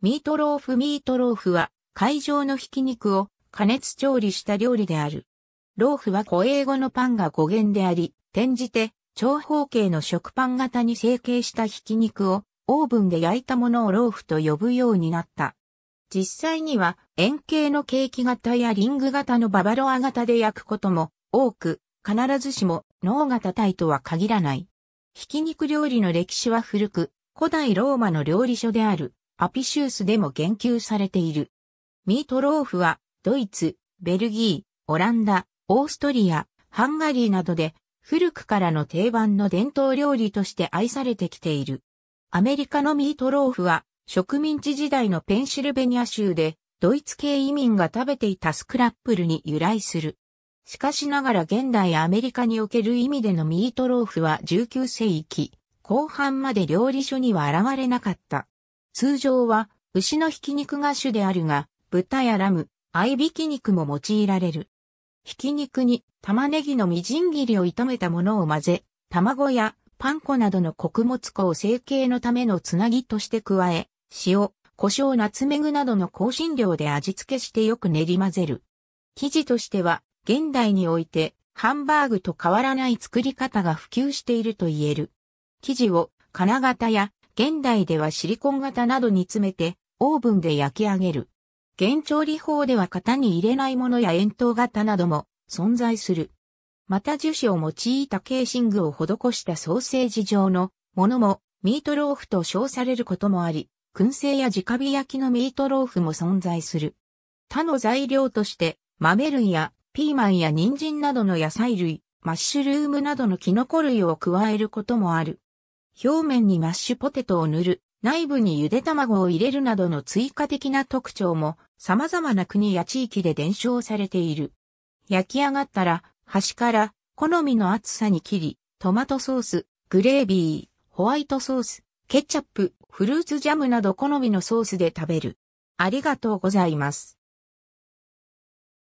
ミートローフミートローフは、会場のひき肉を加熱調理した料理である。ローフは古英語のパンが語源であり、転じて長方形の食パン型に成形したひき肉をオーブンで焼いたものをローフと呼ぶようになった。実際には円形のケーキ型やリング型のババロア型で焼くことも多く、必ずしも脳型体とは限らない。ひき肉料理の歴史は古く、古代ローマの料理書であるアピシュースでも言及されている。ミートローフは、ドイツ、ベルギー、オランダ、オーストリア、ハンガリーなどで、古くからの定番の伝統料理として愛されてきている。アメリカのミートローフは、植民地時代のペンシルベニア州で、ドイツ系移民が食べていたスクラップルに由来する。しかしながら現代アメリカにおける意味でのミートローフは19世紀後半まで料理書には現れなかった。通常は牛のひき肉が主であるが、豚やラム、合びき肉も用いられる。ひき肉に玉ねぎのみじん切りを炒めたものを混ぜ、卵やパン粉などの穀物粉を成形のためのつなぎとして加え、塩、胡椒ナツメグなどの香辛料で味付けしてよく練り混ぜる。生地としては、現代において、ハンバーグと変わらない作り方が普及していると言える。生地を金型や現代ではシリコン型などに詰めて、オーブンで焼き上げる。現調理法では型に入れないものや円筒型なども存在する。また樹脂を用いたケーシングを施したソーセージ状のものもミートローフと称されることもあり、燻製や直火焼きのミートローフも存在する。他の材料として豆類やピーマンや人参などの野菜類、マッシュルームなどのキノコ類を加えることもある。表面にマッシュポテトを塗る、内部にゆで卵を入れるなどの追加的な特徴も様々な国や地域で伝承されている。焼き上がったら端から好みの厚さに切り、トマトソース、グレービー、ホワイトソース、ケチャップ、フルーツジャムなど好みのソースで食べる。ありがとうございます。